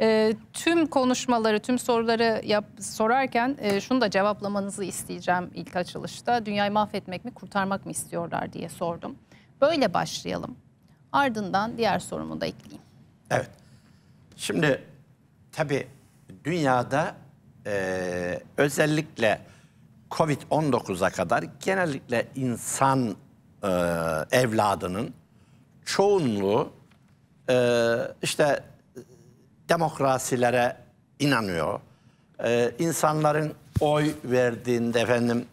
E, tüm konuşmaları, tüm soruları yap, sorarken e, şunu da cevaplamanızı isteyeceğim ilk açılışta. Dünyayı mahvetmek mi, kurtarmak mı istiyorlar diye sordum. Böyle başlayalım. Ardından diğer sorumu da ekleyeyim. Evet. Şimdi tabii dünyada e, özellikle Covid-19'a kadar genellikle insan e, evladının çoğunluğu e, işte demokrasilere inanıyor. Ee, insanların oy verdiğinde efendim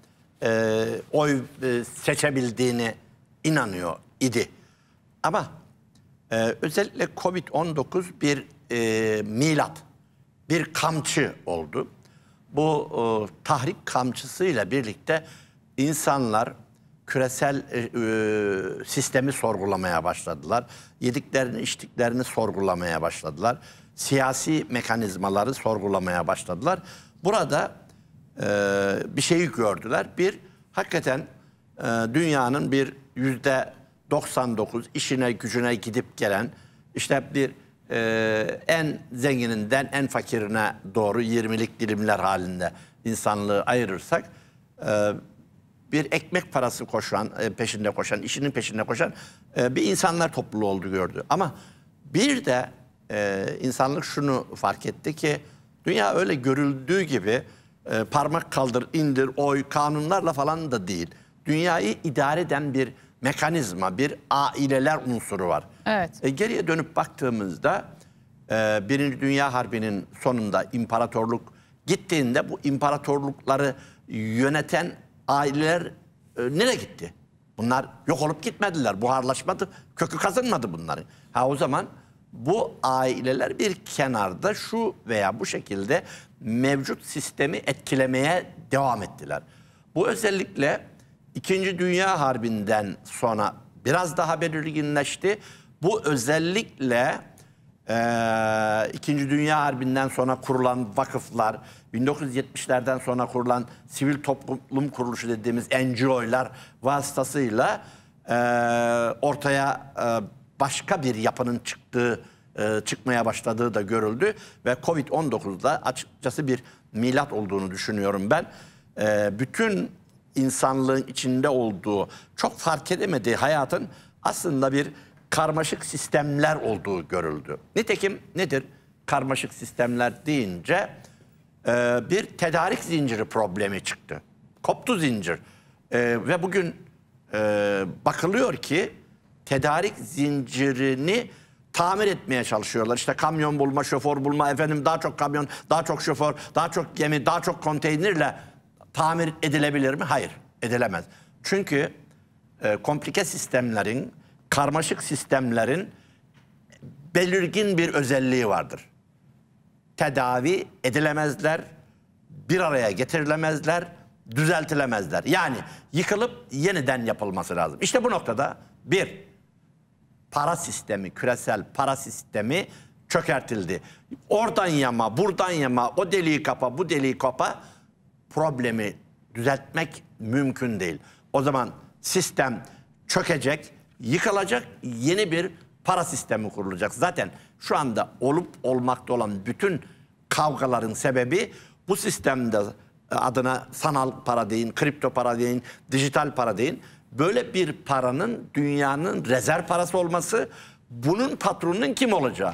e, oy e, seçebildiğini inanıyor idi. Ama e, özellikle Covid-19 bir e, milat, bir kamçı oldu. Bu e, tahrik kamçısıyla birlikte insanlar küresel e, e, sistemi sorgulamaya başladılar. Yediklerini, içtiklerini sorgulamaya başladılar siyasi mekanizmaları sorgulamaya başladılar. Burada e, bir şeyi gördüler. Bir, hakikaten e, dünyanın bir yüzde 99 işine gücüne gidip gelen işte bir e, en zengininden en fakirine doğru 20'lik dilimler halinde insanlığı ayırırsak e, bir ekmek parası koşan, e, peşinde koşan, işinin peşinde koşan e, bir insanlar topluluğu oldu gördü. Ama bir de e, insanlık şunu fark etti ki dünya öyle görüldüğü gibi e, parmak kaldır, indir, oy, kanunlarla falan da değil. Dünyayı idare eden bir mekanizma, bir aileler unsuru var. Evet. E, geriye dönüp baktığımızda e, Birinci Dünya Harbi'nin sonunda imparatorluk gittiğinde bu imparatorlukları yöneten aileler e, nereye gitti? Bunlar yok olup gitmediler. Buharlaşmadı. Kökü kazınmadı bunların. Ha o zaman bu aileler bir kenarda şu veya bu şekilde mevcut sistemi etkilemeye devam ettiler. Bu özellikle İkinci Dünya Harbi'nden sonra biraz daha belirginleşti. Bu özellikle e, İkinci Dünya Harbi'nden sonra kurulan vakıflar, 1970'lerden sonra kurulan sivil toplum kuruluşu dediğimiz NGO'lar vasıtasıyla e, ortaya e, başka bir yapının çıktığı e, çıkmaya başladığı da görüldü ve Covid-19'da açıkçası bir milat olduğunu düşünüyorum ben. E, bütün insanlığın içinde olduğu, çok fark edemediği hayatın aslında bir karmaşık sistemler olduğu görüldü. Nitekim nedir karmaşık sistemler deyince e, bir tedarik zinciri problemi çıktı. Koptu zincir. ve bugün bakılıyor ki tedarik zincirini tamir etmeye çalışıyorlar. İşte kamyon bulma, şoför bulma, efendim daha çok kamyon, daha çok şoför, daha çok gemi, daha çok konteynerle tamir edilebilir mi? Hayır, edilemez. Çünkü e, komplike sistemlerin, karmaşık sistemlerin belirgin bir özelliği vardır. Tedavi edilemezler, bir araya getirilemezler, düzeltilemezler. Yani yıkılıp yeniden yapılması lazım. İşte bu noktada bir, para sistemi, küresel para sistemi çökertildi. Oradan yama, buradan yama, o deliği kapa, bu deliği kapa problemi düzeltmek mümkün değil. O zaman sistem çökecek, yıkılacak, yeni bir para sistemi kurulacak. Zaten şu anda olup olmakta olan bütün kavgaların sebebi bu sistemde e, adına sanal para deyin, kripto para deyin, dijital para deyin böyle bir paranın dünyanın rezerv parası olması bunun patronunun kim olacağı.